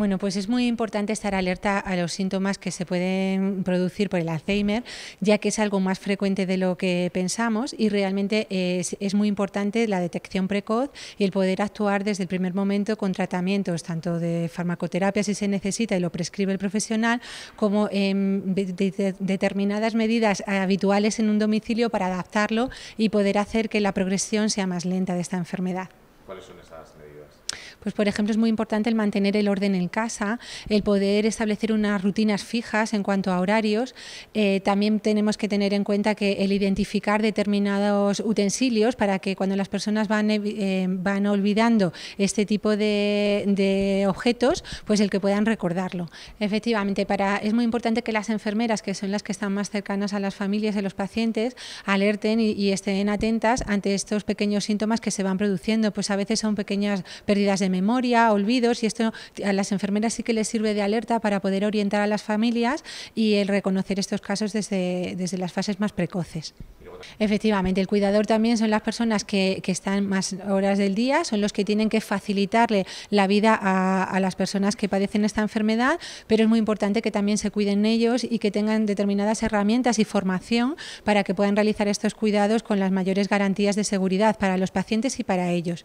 Bueno, pues es muy importante estar alerta a los síntomas que se pueden producir por el Alzheimer, ya que es algo más frecuente de lo que pensamos y realmente es, muy importante la detección precoz y el poder actuar desde el primer momento con tratamientos, tanto de farmacoterapia si se necesita y lo prescribe el profesional, como en determinadas medidas habituales en un domicilio para adaptarlo y poder hacer que la progresión sea más lenta de esta enfermedad. ¿Cuáles son esas medidas? Pues, por ejemplo, es muy importante el mantener el orden en casa, el poder establecer unas rutinas fijas en cuanto a horarios. Eh, también tenemos que tener en cuenta que el identificar determinados utensilios para que cuando las personas van, eh, van olvidando este tipo de, objetos, pues el que puedan recordarlo. Efectivamente, para, es muy importante que las enfermeras, que son las que están más cercanas a las familias de los pacientes, alerten y, estén atentas ante estos pequeños síntomas que se van produciendo. Pues veces son pequeñas pérdidas de memoria, olvidos, y esto a las enfermeras sí que les sirve de alerta para poder orientar a las familias y el reconocer estos casos desde, las fases más precoces. Efectivamente, el cuidador también son las personas que, están más horas del día, son los que tienen que facilitarle la vida a, las personas que padecen esta enfermedad, pero es muy importante que también se cuiden ellos y que tengan determinadas herramientas y formación para que puedan realizar estos cuidados con las mayores garantías de seguridad para los pacientes y para ellos.